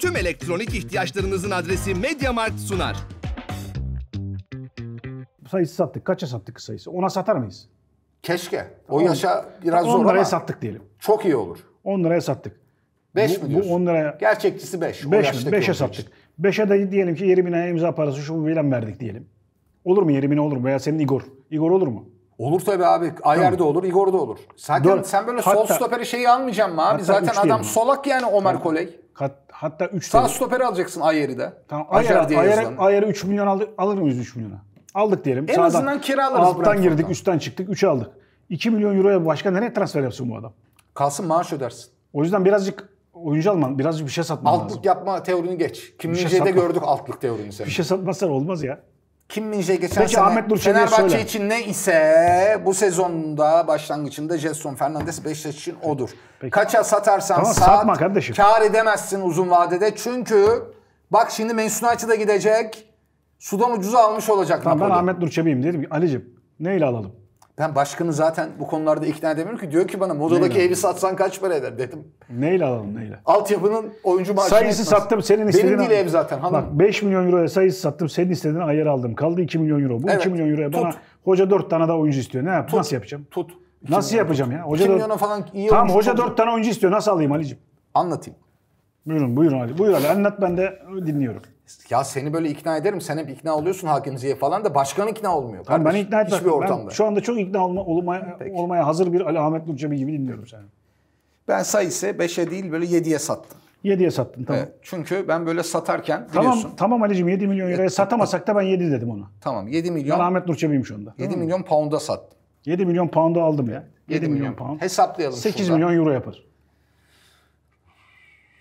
tüm elektronik ihtiyaçlarınızın adresi Mediamarkt sunar. Sayısı sattık. Kaça sattık sayısı? Ona satar mıyız? Keşke. O yaşa biraz zor 10 liraya ama sattık diyelim. çok iyi olur. 10 liraya sattık. 5 mi mi bu diyorsun? on liraya- Gerçekçisi 5. 5 5'e sattık. 5'e de diyelim ki 20 binaya imza parası şu bu filan verdik diyelim. Olur mu 20 bine olur mu? Veya senin Igor. Igor olur mu? Olur tabii abi. Ayer tamam. de olur, Igor da olur. Sakin, Dört. sen böyle hatta, sol stoperi şeyi almayacaksın mı abi? Zaten adam solak yani Omer tamam. Koley. Hat, hatta 3 Sağ stoperi alacaksın Ayer'i de. Tamam. Ayer, Ayer'e Ayer 3 milyon aldı, alır mıyız 3 milyona? Aldık diyelim. En Sağdan, azından kiralarız. Alttan Brentford'dan. girdik, üstten çıktık, 3'ü aldık. 2 milyon euroya başka nereye transfer yapsın bu adam? Kalsın maaş ödersin. O yüzden birazcık oyuncu alman, birazcık bir şey satman altlık lazım. Altlık yapma teorini geç. Kim şey satma. gördük altlık teorini senin. Bir şey satmazsan olmaz ya. Kim Minje geçen Peki, sene Ahmet Nur Fenerbahçe söyle. için ne ise bu sezonda başlangıcında Jason Fernandez Beşiktaş için odur. Peki. Kaça satarsan tamam, sat, satma kardeşim. kar edemezsin uzun vadede. Çünkü bak şimdi Mensun Ayçi da gidecek. Sudan ucuza almış olacak. Tamam, ben Ahmet Nur Çebi'yim dedim. Ali'cim neyle alalım? Ben başkanı zaten bu konularda ikna edemiyorum ki. Diyor ki bana Moda'daki neyle evi alalım? satsan kaç para eder dedim. Neyle alalım neyle? Altyapının oyuncu maaşı Sayısı etmez. sattım senin istediğin. Benim değil ev zaten hanım. Bak 5 milyon euroya sayısı sattım senin istediğin ayar aldım. Kaldı 2 milyon euro. Bu evet. 2 milyon euroya bana tut. hoca 4 tane daha oyuncu istiyor. Ne yap? Nasıl yapacağım? Tut. Nasıl yapacağım ya? Hoca 2 milyona falan iyi Tamam hoca 4 tane oyuncu istiyor. Nasıl alayım Aliciğim? Anlatayım. Buyurun buyurun Ali. Buyur Ali anlat ben de dinliyorum. Ya seni böyle ikna ederim. Sen hep ikna oluyorsun Hakimzi'ye falan da başkan ikna olmuyor. Tamam, ben ikna etmem. Hiçbir ortamda. Ben şu anda çok ikna olma, olmaya, olmaya hazır bir Ali Ahmet Nurcebi gibi dinliyorum seni. Ben sayısı 5'e değil böyle 7'ye sattım. 7'ye sattın tamam. Evet, çünkü ben böyle satarken tamam, biliyorsun. Tamam Ali'cim 7 milyon liraya e, satamasak da ben 7 dedim ona. Tamam 7 milyon. Ben Ahmet Nurçebi'yim şu anda. 7 milyon pound'a sattım. 7 milyon pound'a aldım ya. 7, 7 milyon, milyon pound. Hesaplayalım 8 şurada. milyon euro yapar.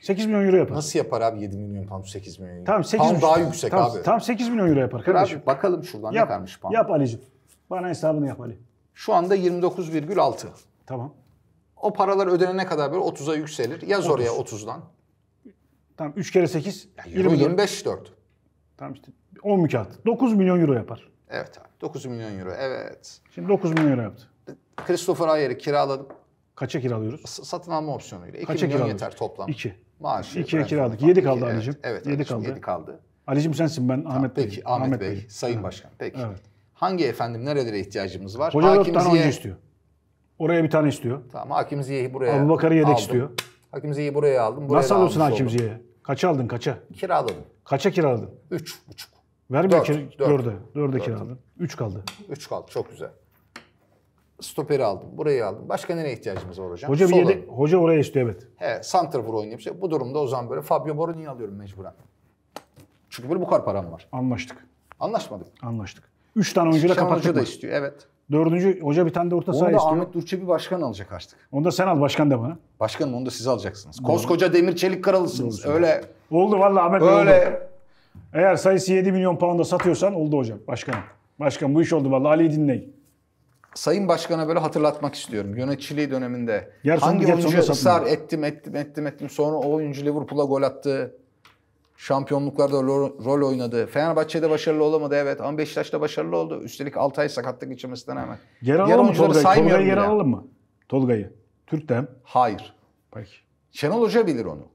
8 milyon euro yapar. Nasıl yapar abi 7 milyon pound 8 milyon euro? Tamam 8 pound daha yüksek tam, abi. Tam 8 milyon euro yapar kardeşim. Abi bakalım şuradan yap, ne kadarmış pound. Yap Ali'cim. Bana hesabını yap Ali. Şu anda 29,6. Tamam. O paralar ödenene kadar böyle 30'a yükselir. Yaz 30. oraya 30'dan. Tamam 3 kere 8. Yani 24. 25 4. Tamam işte 10 mükat. 9 milyon euro yapar. Evet abi 9 milyon euro evet. Şimdi 9 milyon euro yaptı. Christopher Ayer'i kiraladım. Kaça kiralıyoruz? S satın alma opsiyonuyla. 2 Kaça milyon yeter toplam. 2 maaşı. İkiye kiraladık, Yedi kaldı evet, Ali'cim. Evet, yedi kaldı. Yedi kaldı. Ali'cim sensin ben Ahmet Peki Ahmet, Ahmet Bey, Sayın evet. Başkan. Peki. Evet. Hangi efendim nerelere ihtiyacımız var? Hoca Hakim tane Ziye... istiyor. Oraya bir tane istiyor. Tamam Hakim Ziye'yi buraya Abu Bakar'ı yedek aldım. istiyor. Hakim Ziye'yi buraya aldım. Buraya Nasıl alırsın Hakim Ziye'yi? Kaça aldın kaça? Kiraladım. Kaça kiraladın? Üç buçuk. Vermiyor dört, kir dört, dörde. Dörde kiraladın. Üç kaldı. Üç kaldı çok güzel. Stoperi aldım, burayı aldım. Başka nereye ihtiyacımız var hocam? Hoca bir yedi, hoca oraya istiyor evet. He, santrafor oynayıp şey. Bu durumda o zaman böyle Fabio Boroni'yi alıyorum mecburen. Çünkü böyle bu kadar param var. Anlaştık. Anlaşmadık. Anlaştık. Üç tane oyuncuyla kapattık. Hoca da istiyor evet. Dördüncü hoca bir tane de orta saha istiyor. Onu da Ahmet Durçebi başkan alacak artık. Onu da sen al başkan de bana. Başkanım onu da siz alacaksınız. Koskoca demir çelik kralısınız. Doğru. Öyle. Oldu vallahi Ahmet Öyle. Oldu. Eğer sayısı 7 milyon pound'a satıyorsan oldu hocam başkanım. Başkan bu iş oldu vallahi Ali'yi dinleyin. Sayın Başkan'a böyle hatırlatmak istiyorum. Yöneticiliği döneminde yarın hangi oyuncu ısrar ettim ettim ettim ettim sonra o oyuncu Liverpool'a gol attı. Şampiyonluklarda rol oynadı. Fenerbahçe'de başarılı olamadı evet ama Beşiktaş'ta başarılı oldu. Üstelik 6 ay sakatlık geçirmesinden hemen. Yer alalım mı Tolga'yı? Tolga'yı yer alalım mı? Tolga'yı. Türk'ten. Hayır. Peki. Şenol Hoca bilir onu.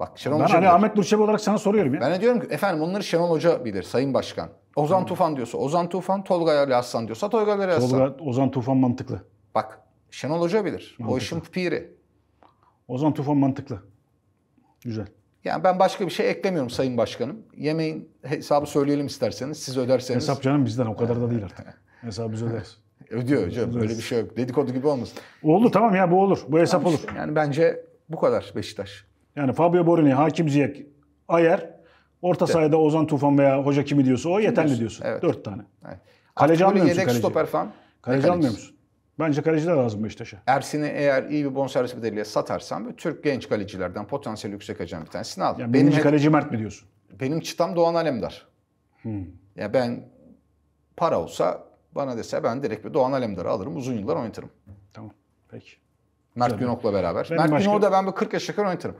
Bak Şenol ben Hoca hani Ahmet Burçevi olarak sana soruyorum ya. Ben de diyorum ki efendim onları Şenol Hoca bilir Sayın Başkan. Ozan hmm. Tufan diyorsa Ozan Tufan, Tolga Ali Aslan diyorsa Tolga Ali Aslan. Tolga, Ozan Tufan mantıklı. Bak Şenol Hoca bilir. Mantıklı. O işin piri. Ozan Tufan mantıklı. Güzel. Yani ben başka bir şey eklemiyorum Sayın Başkanım. Yemeğin hesabı söyleyelim isterseniz. Siz öderseniz. Hesap canım bizden o kadar da değil artık. Hesabı biz öderiz. Ödüyor hocam. Öyle bir şey yok. Dedikodu gibi olmasın. Oldu tamam ya bu olur. Bu hesap olur. Yani bence bu kadar Beşiktaş. Yani Fabio Borini, Hakim Ziyek, Ayer, orta evet. sahada Ozan Tufan veya hoca kimi diyorsa o Kim yeterli diyorsun? diyorsun. Evet. Dört tane. Evet. Kaleci almıyor musun kaleci? stoper falan. Kaleci almıyor musun? Bence kaleci de lazım Beşiktaş'a. Ersin'i eğer iyi bir bonservis bedeliyle satarsan böyle Türk genç kalecilerden potansiyel yüksek ajan bir tanesini al. Yani benim kaleci Mert mi diyorsun? Benim çıtam Doğan Alemdar. Hmm. Ya ben para olsa bana dese ben direkt bir Doğan Alemdar'ı alırım uzun yıllar oynatırım. Tamam. Peki. Mert Günok'la beraber. Benim Mert başka... Günok'u da ben bir 40 yaşa kadar oynatırım.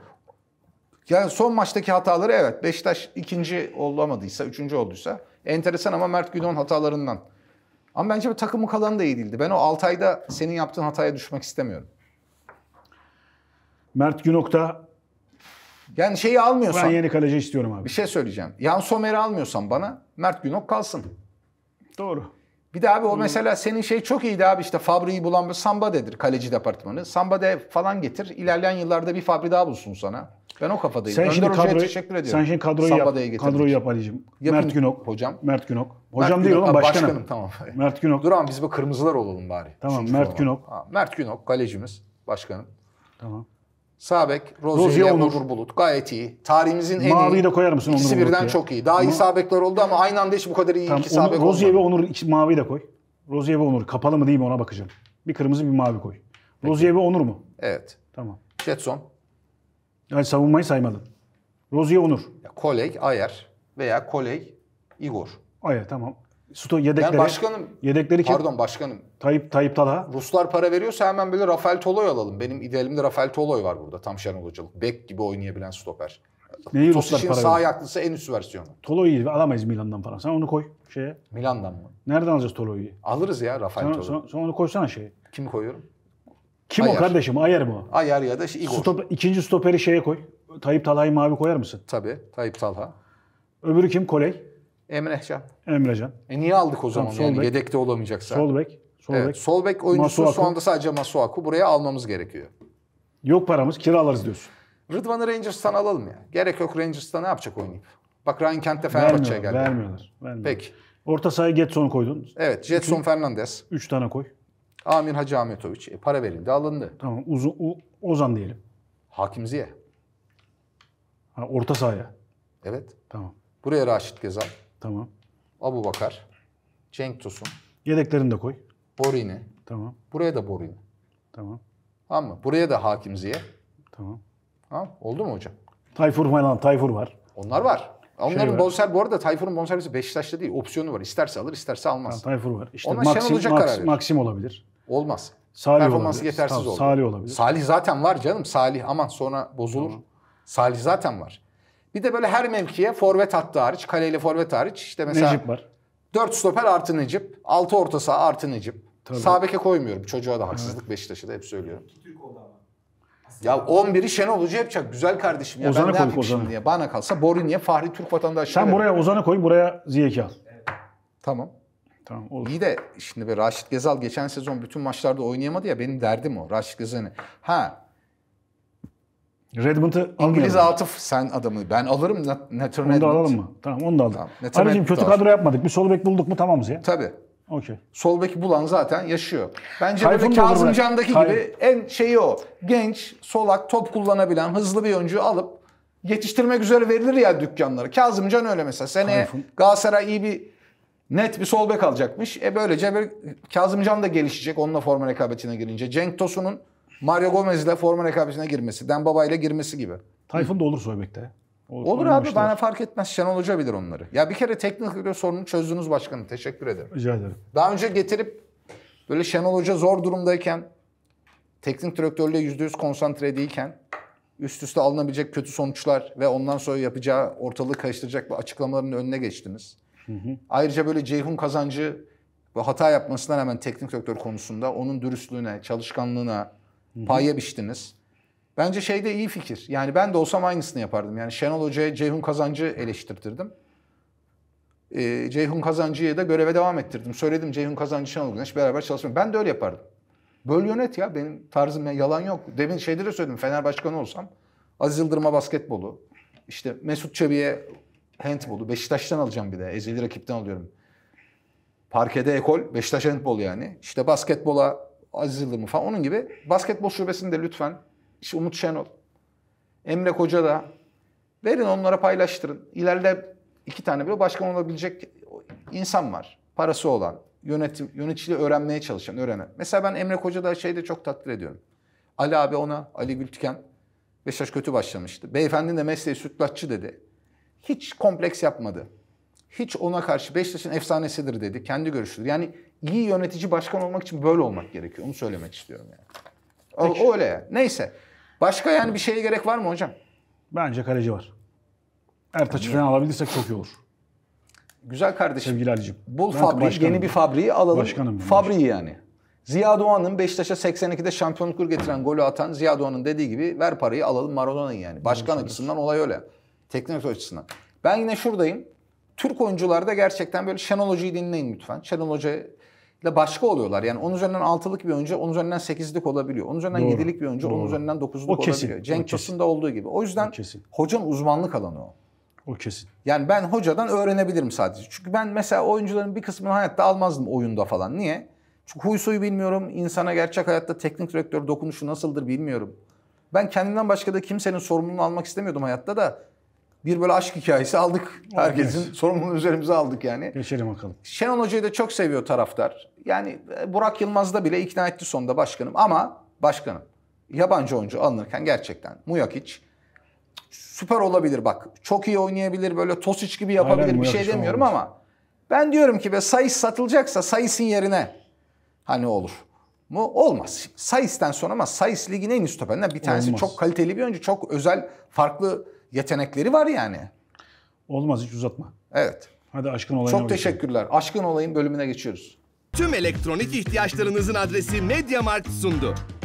Yani son maçtaki hataları evet Beşiktaş ikinci olamadıysa, üçüncü olduysa enteresan ama Mert Günok'un hatalarından. Ama bence bu takımın kalanı da iyi değildi. Ben o 6 ayda senin yaptığın hataya düşmek istemiyorum. Mert Günok da yani şeyi almıyorsan... Ben yeni kaleci istiyorum abi. Bir şey söyleyeceğim. Yan Somer'i almıyorsan bana Mert Günok kalsın. Doğru. Bir de abi o mesela senin şey çok iyiydi abi işte fabriği bulan Samba dedir kaleci departmanı. Sambade falan getir ilerleyen yıllarda bir fabri daha bulsun sana. Ben o kafadayım. Sen Önder şimdi kadroyu, teşekkür ediyorum. Sen şimdi kadroyu Sambade'ye yap, kadroyu yap Ali'cim. Mert Günok. Hocam. Mert Günok. Hocam Mert değil Günok, oğlum başkanım. Başkanım tamam. Mert Günok. Dur ama biz bu kırmızılar olalım bari. Tamam Mert Günok. Ha, Mert Günok kalecimiz başkanım. Tamam. Sabek, Rozier, Onur. Onur Bulut. Gayet iyi. Tarihimizin en Mavi'yi iyi. de koyar mısın İkisi Onur birden çok iyi. Daha iyi sabekler oldu ama aynı anda hiç bu kadar iyi Tamam, iki sabek Onur, Rozier ve Onur iki- mavi de koy. Rozier ve Onur kapalı mı değil mi ona bakacağım. Bir kırmızı bir mavi koy. Rozier ve Onur mu? Evet. Tamam. Jetson, Yani savunmayı saymadın. Rozier Onur. Kolej, Ayer veya Kolej, Igor. Ayer. tamam. Sto yedeklere, yani başkanım, yedekleri kim? Pardon başkanım. Tayyip, Tayyip Talha. Ruslar para veriyorsa hemen böyle Rafael Toloy alalım. Benim idealimde Rafael Toloy var burada. Tam Şenol Hocalık. Bek gibi oynayabilen stoper. Neyi Tosic'in Ruslar para sağ ayaklısı en üst versiyonu. Toloy'u alamayız Milan'dan falan. Sen onu koy şeye. Milan'dan mı? Nereden alacağız Toloy'u? Alırız ya Rafael Toloy'u. Sen, sen, onu koysana şeye. Kim koyuyorum? Kim Ayer. o kardeşim? Ayer mi o? Ayer ya da işte Igor. Stop, ikinci stoperi şeye koy. Tayyip Talha'yı mavi koyar mısın? Tabii. Tayyip Talha. Öbürü kim? Koley. Emrecan. Emrecan. E niye aldık o zaman tamam, yani bek. yedekte olamayacaksa? Sol bek. Sol evet, bek. Sol bek oyuncusu Masuaku. şu anda sadece Masuaku. Buraya almamız gerekiyor. Yok paramız kiralarız diyorsun. Rıdvan'ı Rangers'tan alalım ya. Gerek yok Rangers'ta ne yapacak oynayıp? Bak Ryan Kent de Fenerbahçe'ye geldi. Vermiyorlar, vermiyorlar. Peki. Orta sahaya Getson koydun. Evet Getson Üçün, Fernandez. Üç tane koy. Amin Hacı Ahmetoviç. E, para verildi alındı. Tamam uzun, u, Ozan diyelim. Hakim Ziye. Ha, orta sahaya. Evet. Tamam. Buraya Raşit Gezal. Tamam. Abu Bakar. Cenk Tosun. Yedeklerini de koy. Borini. Tamam. Buraya da Borini. Tamam. Tamam mı? Buraya da Hakim Ziye. Tamam. Tamam. Oldu mu hocam? Tayfur falan, Tayfur var. Onlar var. Şey Onların şey bonser bu arada Tayfur'un bonservisi Beşiktaş'ta değil. Opsiyonu var. İsterse alır, isterse almaz. Tamam, Tayfur var. İşte Ona Maxim, Şenol Hoca Max, karar verir. Maxim olabilir. Olmaz. Salih Performansı olabilir. yetersiz tamam, oldu. Salih olabilir. Salih zaten var canım. Salih aman sonra bozulur. Tamam. Salih zaten var. Bir de böyle her mevkiye forvet hattı hariç, kaleyle forvet hariç işte mesela Necip var. 4 stoper artı Necip, 6 orta saha artı Necip. sabeke Sağ beke koymuyorum. Çocuğa da haksızlık evet. Beşiktaş'a da hep söylüyorum. Ya 11'i Şenol Hoca yapacak. Güzel kardeşim ya. Ozan'ı koy, ne yapayım Ozan'ı. şimdi Bana kalsa Borini'ye Fahri Türk vatandaşı. Sen buraya Ozan'ı koy, buraya Ziyech'i al. Tamam. Tamam olur. İyi de şimdi bir Raşit Gezal geçen sezon bütün maçlarda oynayamadı ya benim derdim o Raşit Gezalı. Ha Redmond'ı İngiliz atıf sen adamı. Ben alırım Nathan Redmond. Onu da alalım mı? Tamam onu da aldık. Tamam. Nathan Aracığım kötü kadro yapmadık. Bir sol bek bulduk mu tamamız ya. Tabii. Okey. Sol beki bulan zaten yaşıyor. Bence de Kazımcan'daki gibi en şeyi o. Genç, solak, top kullanabilen, hızlı bir oyuncu alıp yetiştirmek üzere verilir ya dükkanları. Kazımcan öyle mesela. sene Tayfun. Galatasaray iyi bir net bir sol bek alacakmış. E böylece bir Kazımcan da gelişecek onunla forma rekabetine girince. Cenk Tosun'un Mario Gomez ile forma rekabetine girmesi, Dembaba ile girmesi gibi. Tayfun da olur Soybek'te. Olur, olur abi bana fark etmez. Şenol Hoca bilir onları. Ya bir kere teknik direktör sorunu çözdünüz başkanım. Teşekkür ederim. Rica ederim. Daha önce getirip böyle Şenol Hoca zor durumdayken teknik direktörle yüzde yüz konsantre değilken üst üste alınabilecek kötü sonuçlar ve ondan sonra yapacağı ortalığı karıştıracak bu açıklamaların önüne geçtiniz. Hı hı. Ayrıca böyle Ceyhun Kazancı ve hata yapmasından hemen teknik direktör konusunda onun dürüstlüğüne, çalışkanlığına, Paya biçtiniz. Bence şey de iyi fikir. Yani ben de olsam aynısını yapardım. Yani Şenol Hoca'ya Ceyhun Kazancı eleştirtirdim. Ee, Ceyhun Kazancı'ya da göreve devam ettirdim. Söyledim Ceyhun Kazancı, Şenol Güneş beraber çalışmıyor. Ben de öyle yapardım. Böl yönet ya benim tarzım ya, yalan yok. Demin şeyleri de söyledim Fener Başkanı olsam. Aziz Yıldırım'a basketbolu. İşte Mesut Çebi'ye handbolu. Beşiktaş'tan alacağım bir de. Ezeli rakipten alıyorum. Parkede ekol Beşiktaş handbol yani. İşte basketbola Aziz Yıldırım falan onun gibi. Basketbol şubesinde lütfen işte Umut Şenol, Emre Koca da verin onlara paylaştırın. İleride iki tane bile başkan olabilecek insan var. Parası olan, yönetim, yöneticiliği öğrenmeye çalışan, öğrenen. Mesela ben Emre Koca da şeyde çok takdir ediyorum. Ali abi ona, Ali Gültüken, Beşiktaş kötü başlamıştı. Beyefendi de mesleği sütlaççı dedi. Hiç kompleks yapmadı. Hiç ona karşı Beşiktaş'ın efsanesidir dedi. Kendi görüşüdür. Yani iyi yönetici başkan olmak için böyle olmak gerekiyor. Onu söylemek istiyorum yani. Peki. O, öyle yani. Neyse. Başka yani bir şeye gerek var mı hocam? Bence kaleci var. Ertaç'ı yani, falan alabilirsek çok iyi olur. Güzel kardeşim. Sevgili Ali'cim. Bul Fabri, yeni bir Fabri'yi alalım. Başkanım. Fabri'yi yani. Ziya Doğan'ın Beşiktaş'a 82'de şampiyonlukları getiren golü atan Ziya Doğan'ın dediği gibi ver parayı alalım Maradona'yı yani. Başkan evet, açısından olay öyle. Teknik açısından. Ben yine şuradayım. Türk oyuncularda gerçekten böyle Şenol Hoca'yı dinleyin lütfen. Şenol Hoca ile başka oluyorlar. Yani onun üzerinden 6'lık bir oyuncu onun üzerinden 8'lik olabiliyor. onun üzerinden Doğru. 7'lik bir oyuncu onun üzerinden 9'luk olabiliyor. Cenk Tosun'da olduğu gibi. O yüzden o kesin. hocanın uzmanlık alanı o. O kesin. Yani ben hocadan öğrenebilirim sadece. Çünkü ben mesela oyuncuların bir kısmını hayatta almazdım oyunda falan. Niye? Çünkü huy suyu bilmiyorum. İnsana gerçek hayatta teknik direktör dokunuşu nasıldır bilmiyorum. Ben kendimden başka da kimsenin sorumluluğunu almak istemiyordum hayatta da bir böyle aşk hikayesi aldık. Herkesin evet. sorumluluğunu üzerimize aldık yani. Geçelim bakalım. Şenol Hoca'yı da çok seviyor taraftar. Yani e, Burak Yılmaz da bile ikna etti sonunda başkanım ama başkanım yabancı oyuncu alınırken gerçekten Muyakic süper olabilir bak. Çok iyi oynayabilir böyle Tosic gibi yapabilir Aynen, bir şey demiyorum ama ben diyorum ki ve Sayıs satılacaksa Sayıs'ın yerine hani olur mu? Olmaz. Şimdi, Sayıs'ten sonra ama Sayıs ligin en üst toperinden bir tanesi. Olmaz. Çok kaliteli bir oyuncu. Çok özel farklı yetenekleri var yani. Olmaz hiç uzatma. Evet. Hadi aşkın olayına Çok teşekkürler. Geçelim. Aşkın olayın bölümüne geçiyoruz. Tüm elektronik ihtiyaçlarınızın adresi Mediamarkt sundu.